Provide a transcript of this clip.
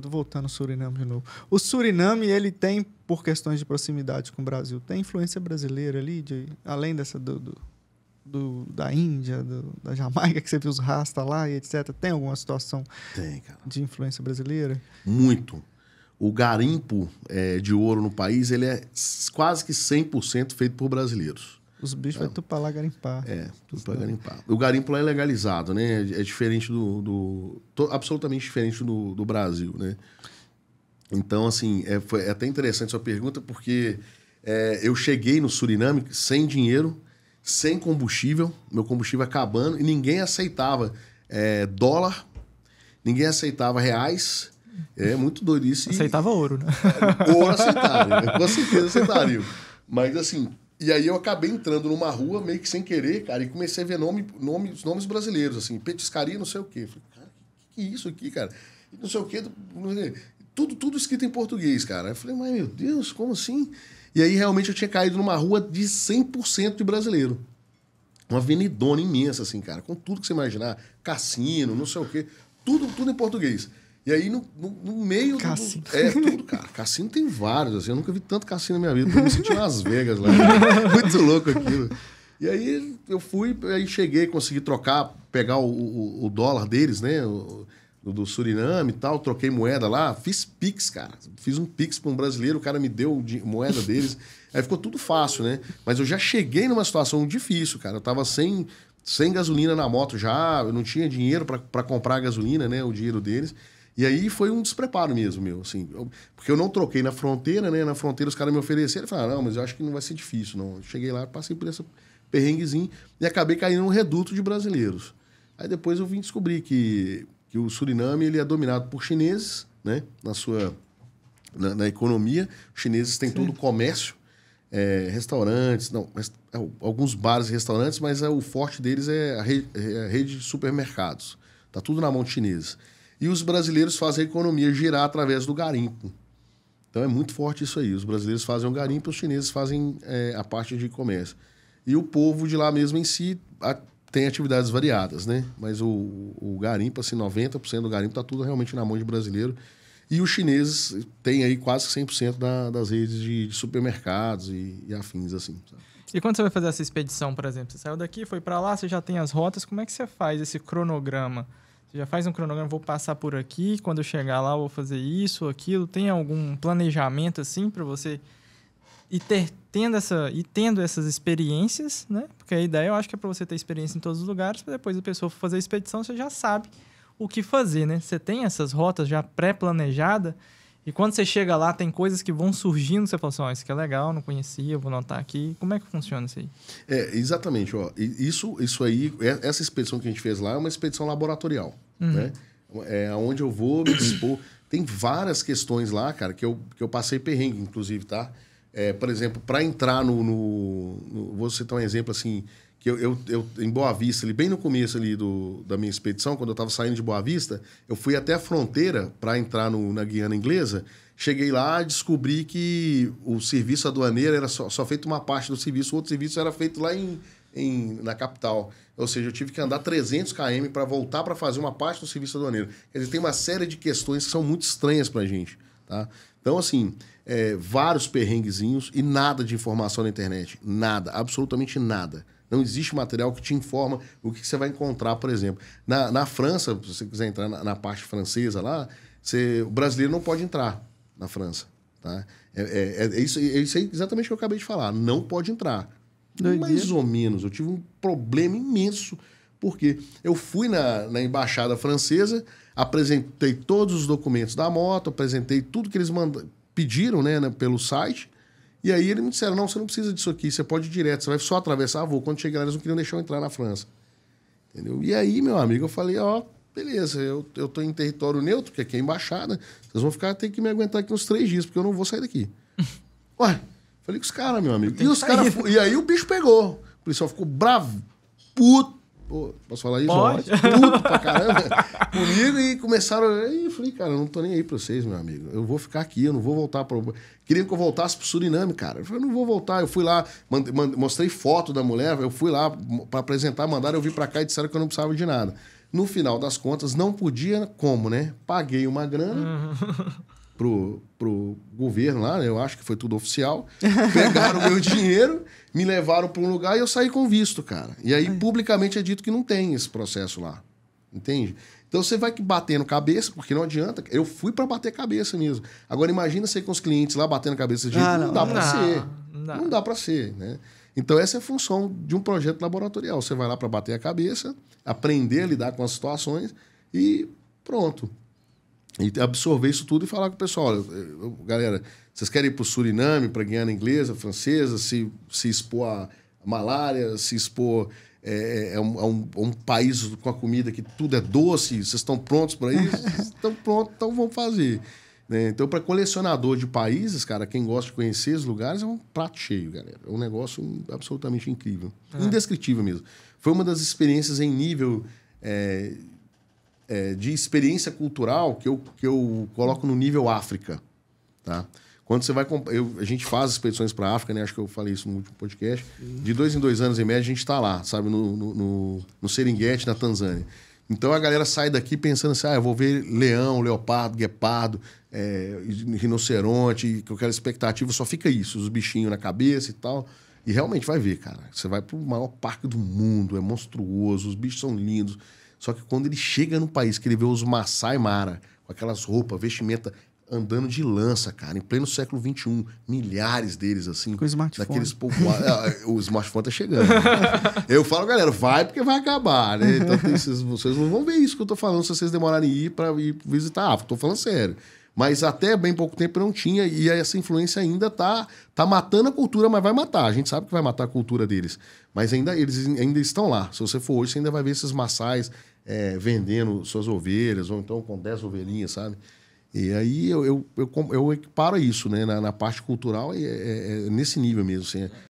Eu tô voltando ao Suriname de novo. O Suriname, ele tem, por questões de proximidade com o Brasil, tem influência brasileira ali, de, além dessa do, do, do da Índia, do, da Jamaica, que você viu os rasta lá e etc. Tem alguma situação tem, de influência brasileira? Muito. O garimpo é, de ouro no país, ele é quase que 100% feito por brasileiros. Os bichos vão é. tudo para lá garimpar. É, tudo para garimpar. O garimpo lá é legalizado, né? É, é diferente do. do to, absolutamente diferente do, do Brasil, né? Então, assim, é, foi, é até interessante sua pergunta, porque é, eu cheguei no Suriname sem dinheiro, sem combustível, meu combustível acabando, e ninguém aceitava é, dólar, ninguém aceitava reais. É muito doido isso. Aceitava e, ouro, né? Ouro aceitava, com certeza aceitaria. Mas, assim, e aí eu acabei entrando numa rua meio que sem querer, cara, e comecei a ver nome, nome, nomes brasileiros, assim, petiscaria, não sei o quê. Falei, cara, que, que é isso aqui, cara? Não sei o quê. tudo, tudo escrito em português, cara. Eu falei, mas meu Deus, como assim? E aí realmente eu tinha caído numa rua de 100% de brasileiro. Uma avenidona imensa, assim, cara, com tudo que você imaginar. Cassino, não sei o quê. Tudo, tudo em português. E aí, no, no, no meio cassino. do. É, tudo, cara. Cassino tem vários, assim. Eu nunca vi tanto cassino na minha vida. Eu me senti em Las Vegas lá. Muito louco aquilo. E aí eu fui, aí cheguei, consegui trocar, pegar o, o, o dólar deles, né? O, do, Suriname e tal, troquei moeda lá, fiz Pix, cara. Fiz um Pix para um brasileiro, o cara me deu de, moeda deles. aí ficou tudo fácil, né? Mas eu já cheguei numa situação difícil, cara. Eu tava sem, sem gasolina na moto já, eu não tinha dinheiro para comprar gasolina, né? O dinheiro deles. E aí foi um despreparo mesmo, meu, assim. Eu, porque eu não troquei na fronteira, né? Na fronteira os caras me ofereceram e falaram, não, mas eu acho que não vai ser difícil, não. cheguei lá, passei por esse perrenguezinho e acabei caindo num reduto de brasileiros. Aí depois eu vim descobrir que, que o Suriname ele é dominado por chineses, né? Na sua... Na, na economia, os chineses têm Sim. todo o comércio, é, restaurantes, não, é alguns bares e restaurantes, mas é, o forte deles é a, rede, é a rede de supermercados. Tá tudo na mão de chineses. E os brasileiros fazem a economia girar através do garimpo. Então é muito forte isso aí. Os brasileiros fazem o garimpo, os chineses fazem é, a parte de comércio. E o povo de lá mesmo em si a, tem atividades variadas, né? Mas o, o garimpo, assim, 90% do garimpo está tudo realmente na mão de brasileiro. E os chineses têm aí quase 100% da, das redes de, de supermercados e, e, afins, assim. Sabe? E quando você vai fazer essa expedição, por exemplo? Você saiu daqui, foi para lá, você já tem as rotas. Como é que você faz esse cronograma? Você já faz um cronograma, vou passar por aqui, quando eu chegar lá vou fazer isso, aquilo. Tem algum planejamento assim para você e ter, tendo essa e tendo essas experiências, né? Porque a ideia eu acho que é para você ter experiência em todos os lugares, para depois a pessoa for fazer a expedição, você já sabe o que fazer, né? Você tem essas rotas já pré-planejada e quando você chega lá, tem coisas que vão surgindo, você fala assim, oh, isso aqui é legal, não conhecia, vou notar aqui. Como é que funciona isso aí? É, exatamente. Ó, isso, isso aí, é, essa expedição que a gente fez lá é uma expedição laboratorial, uhum. né? É, é onde eu vou me dispor. tem várias questões lá, cara, que eu, que eu passei perrengue, inclusive, tá? É, por exemplo, para entrar no, no, no... Vou citar um exemplo assim que eu, eu, eu, em Boa Vista, ali, bem no começo ali do, da minha expedição, quando eu estava saindo de Boa Vista, eu fui até a fronteira para entrar no, na Guiana Inglesa. Cheguei lá, descobri que o serviço aduaneiro era só, só feito uma parte do serviço, o outro serviço era feito lá em, em, na capital. Ou seja, eu tive que andar 300 km para voltar para fazer uma parte do serviço aduaneiro. Quer dizer, tem uma série de questões que são muito estranhas para a gente. Tá? Então, assim, é, vários perrenguezinhos e nada de informação na internet. Nada, absolutamente nada. Não existe material que te informa o que, você vai encontrar, por exemplo. Na, na França, se você quiser entrar na, na parte francesa lá, você, o brasileiro não pode entrar na França. Tá? É, é, é, é isso, é isso exatamente o que eu acabei de falar. Não pode entrar. Doideira. Mais ou menos. Eu tive um problema imenso, porque eu fui na, na embaixada francesa, apresentei todos os documentos da moto, apresentei tudo que eles manda, pediram né, né pelo site. E aí eles me disseram: não, você não precisa disso aqui, você pode ir direto, você vai só atravessar a Quando chegar lá, eles não queriam deixar eu entrar na França. Entendeu? E aí, meu amigo, eu falei: ó, oh, beleza, eu, eu tô em território neutro, que aqui é a embaixada, vocês vão ficar, tem que me aguentar aqui uns três dias, porque eu não vou sair daqui. Ué, falei com os caras, meu amigo. E, os cara, e aí o bicho pegou. O policial ficou bravo, puto Posso falar isso? Pode. Puto pra caramba comigo e começaram. E eu falei, cara, eu não tô nem aí pra vocês, meu amigo. Eu vou ficar aqui, eu não vou voltar pra. Queria que eu voltasse pro Suriname, cara. Eu falei, não vou voltar. Eu fui lá, mand... mostrei foto da mulher, eu fui lá para apresentar, mandaram eu vir pra cá e disseram que eu não precisava de nada. No final das contas, não podia, como, né? Paguei uma grana, uhum. pro, pro governo lá, né? eu acho que foi tudo oficial, pegaram o meu dinheiro, me levaram para um lugar e eu saí com visto, cara. E aí, publicamente, é dito que não tem esse processo lá. Entende? Então você vai batendo cabeça, porque não adianta. Eu fui para bater cabeça mesmo. Agora imagina você com os clientes lá batendo cabeça de ah, não, não, dá para ser. Não, não dá para ser, né? Então essa é a função de um projeto laboratorial. Você vai lá para bater a cabeça, aprender a lidar com as situações e pronto e absorver isso tudo e falar com o pessoal, olha, galera, vocês querem ir para o Suriname para Guiana Inglesa, Francesa, se, se expor à malária, se expor é, é, é um, é, um, é um, país com a comida que tudo é doce, vocês estão prontos para isso? estão prontos, então vão fazer. Né? Então, para colecionador de países, cara, quem gosta de conhecer os lugares, é um prato cheio, galera. É um negócio absolutamente incrível. É. Indescritível mesmo. Foi uma das experiências em nível é, de experiência cultural que eu, que eu coloco no nível África. Tá? Quando você vai. Eu, a gente faz expedições para a África, né? Acho que eu falei isso no último podcast. Uhum. De dois em dois anos, em média, a gente está lá, sabe? No, no, no, no Serengeti, na Tanzânia. Então a galera sai daqui pensando assim: ah, eu vou ver leão, leopardo, guepardo, é, rinoceronte, que eu quero expectativa, só fica isso, os bichinhos na cabeça e tal. E realmente vai ver, cara. Você vai para o maior parque do mundo, é monstruoso, os bichos são lindos. Só que quando ele chega no país, que ele vê os Maasai Mara, com aquelas roupas, vestimenta, andando de lança, cara, em pleno século XXI, milhares deles, assim. Com o smartphone. Daqueles povoados. Ah, o smartphone tá chegando. Né? Eu falo, galera, vai porque vai acabar, né? Então vocês, vocês não vão ver isso que eu tô falando se vocês demorarem ir para ir visitar a ah, África. Tô falando sério. Mas até bem pouco tempo não tinha, e essa influência ainda está tá matando a cultura, mas vai matar. A gente sabe que vai matar a cultura deles. Mas ainda eles ainda estão lá. Se você for hoje, você ainda vai ver esses maçais é, vendendo suas ovelhas, ou então com 10 ovelhinhas, sabe? E aí eu, eu, eu, eu equiparo isso, né? Na, na parte cultural, é, é, é nesse nível mesmo. Assim, é.